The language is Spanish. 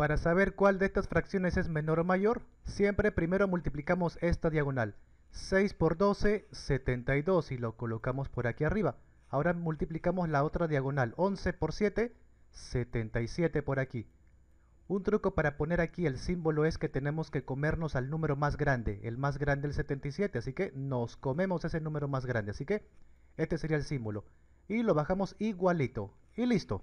Para saber cuál de estas fracciones es menor o mayor, siempre primero multiplicamos esta diagonal. 6 por 12, 72 y lo colocamos por aquí arriba. Ahora multiplicamos la otra diagonal, 11 por 7, 77 por aquí. Un truco para poner aquí el símbolo es que tenemos que comernos al número más grande, el más grande el 77, así que nos comemos ese número más grande, así que este sería el símbolo. Y lo bajamos igualito, y listo.